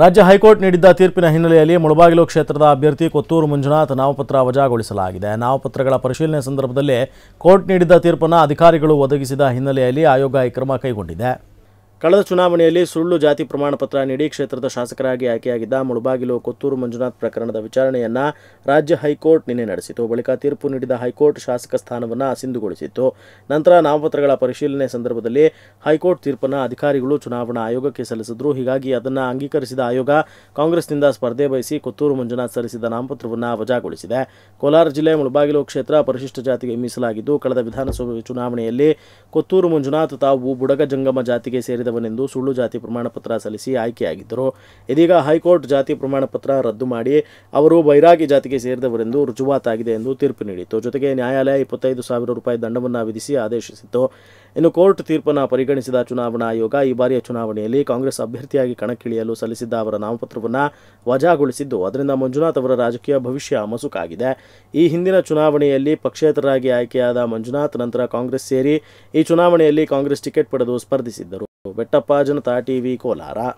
ರಾಜ್ಯ ಹೈಕೋರ್ಟ್ ನೀಡಿದ್ದ ತೀರ್ಪಿನ ಹಿನ್ನೆಲೆಯಲ್ಲಿ ಮುಳಬಾಗಿಲು ಕ್ಷೇತ್ರದ ಅಭ್ಯರ್ಥಿ ಕೊತ್ತೂರು ಮಂಜುನಾಥ್ ನಾಮಪತ್ರ ವಜಾಗೊಳಿಸಲಾಗಿದೆ ನಾಮಪತ್ರಗಳ ಪರಿಶೀಲನೆ ಸಂದರ್ಭದಲ್ಲಿ ಕೋರ್ಟ್ ನೀಡಿದ್ದ ತೀರ್ಪನ್ನು ಅಧಿಕಾರಿಗಳು ಒದಗಿಸಿದ ಹಿನ್ನೆಲೆಯಲ್ಲಿ ಆಯೋಗ ಈ ಕ್ರಮ ಕೈಗೊಂಡಿದೆ ಕಳೆದ ಚುನಾವಣೆಯಲ್ಲಿ ಸುಳ್ಳು ಜಾತಿ ಪ್ರಮಾಣಪತ್ರ ನೀಡಿ ಕ್ಷೇತ್ರದ ಶಾಸಕರಾಗಿ ಆಯ್ಕೆಯಾಗಿದ್ದ ಮುಳಬಾಗಿಲು ಕೊತ್ತೂರು ಮಂಜುನಾಥ್ ಪ್ರಕರಣದ ವಿಚಾರಣೆಯನ್ನ ರಾಜ್ಯ ಹೈಕೋರ್ಟ್ ನಿನ್ನೆ ನಡೆಸಿತು ಬಳಿಕ ತೀರ್ಪು ನೀಡಿದ ಹೈಕೋರ್ಟ್ ಶಾಸಕ ಸ್ಥಾನವನ್ನು ಅಸಿಂಧುಗೊಳಿಸಿತ್ತು ನಂತರ ನಾಮಪತ್ರಗಳ ಪರಿಶೀಲನೆ ಸಂದರ್ಭದಲ್ಲಿ ಹೈಕೋರ್ಟ್ ತೀರ್ಪನ್ನು ಅಧಿಕಾರಿಗಳು ಚುನಾವಣಾ ಆಯೋಗಕ್ಕೆ ಸಲ್ಲಿಸಿದ್ರು ಹೀಗಾಗಿ ಅದನ್ನು ಅಂಗೀಕರಿಸಿದ ಆಯೋಗ ಕಾಂಗ್ರೆಸ್ನಿಂದ ಸ್ಪರ್ಧೆ ಬಯಸಿ ಕೊತ್ತೂರು ಮಂಜುನಾಥ್ ಸಲ್ಲಿಸಿದ ನಾಮಪತ್ರವನ್ನು ವಜಾಗೊಳಿಸಿದೆ ಕೋಲಾರ ಜಿಲ್ಲೆ ಮುಳಬಾಗಿಲು ಕ್ಷೇತ್ರ ಪರಿಶಿಷ್ಟ ಜಾತಿಗೆ ಮೀಸಲಾಗಿದ್ದು ಕಳೆದ ವಿಧಾನಸಭೆ ಚುನಾವಣೆಯಲ್ಲಿ ಕೊತ್ತೂರು ಮಂಜುನಾಥ್ ತಾವು ಬುಡಗ ಜಂಗಮ ಜಾತಿಗೆ ಸೇರಿದ ಸೇರಿದವನೆಂದು ಸುಳ್ಳು ಜಾತಿ ಪ್ರಮಾಣ ಪತ್ರ ಸಲ್ಲಿಸಿ ಆಯ್ಕೆಯಾಗಿದ್ದರು ಇದೀಗ ಹೈಕೋರ್ಟ್ ಜಾತಿ ಪ್ರಮಾಣ ಪತ್ರ ರದ್ದು ಮಾಡಿ ಅವರು ಬೈರಾಗಿ ಜಾತಿಗೆ ಸೇರಿದವರೆಂದು ರುಜುವಾತಾಗಿದೆ ಎಂದು ತೀರ್ಪು ನೀಡಿತ್ತು ಜೊತೆಗೆ ನ್ಯಾಯಾಲಯ ಇಪ್ಪತ್ತೈದು ಸಾವಿರ ರೂಪಾಯಿ ದಂಡವನ್ನು ವಿಧಿಸಿ ಆದೇಶಿಸಿತ್ತು ಇನ್ನು ಕೋರ್ಟ್ ತೀರ್ಪನ್ನು ಪರಿಗಣಿಸಿದ ಚುನಾವಣಾ ಆಯೋಗ ಈ ಬಾರಿಯ ಚುನಾವಣೆಯಲ್ಲಿ ಕಾಂಗ್ರೆಸ್ ಅಭ್ಯರ್ಥಿಯಾಗಿ ಕಣಕ್ಕಿಳಿಯಲು ಸಲ್ಲಿಸಿದ್ದ ಅವರ ನಾಮಪತ್ರವನ್ನು ವಜಾಗೊಳಿಸಿದ್ದು ಅದರಿಂದ ಮಂಜುನಾಥ್ ಅವರ ರಾಜಕೀಯ ಭವಿಷ್ಯ ಮಸುಕಾಗಿದೆ ಈ ಹಿಂದಿನ ಚುನಾವಣೆಯಲ್ಲಿ ಪಕ್ಷೇತರರಾಗಿ ಆಯ್ಕೆಯಾದ ಮಂಜುನಾಥ್ ನಂತರ ಕಾಂಗ್ರೆಸ್ ಸೇರಿ ಈ ಚುನಾವಣೆಯಲ್ಲಿ ಕಾಂಗ್ರೆಸ್ ಟಿಕೆಟ್ ಪಡೆದು ಸ್ಪರ್ಧಿಸಿದ್ದರು వెట్టప్పాజున తాటివీ కోలారా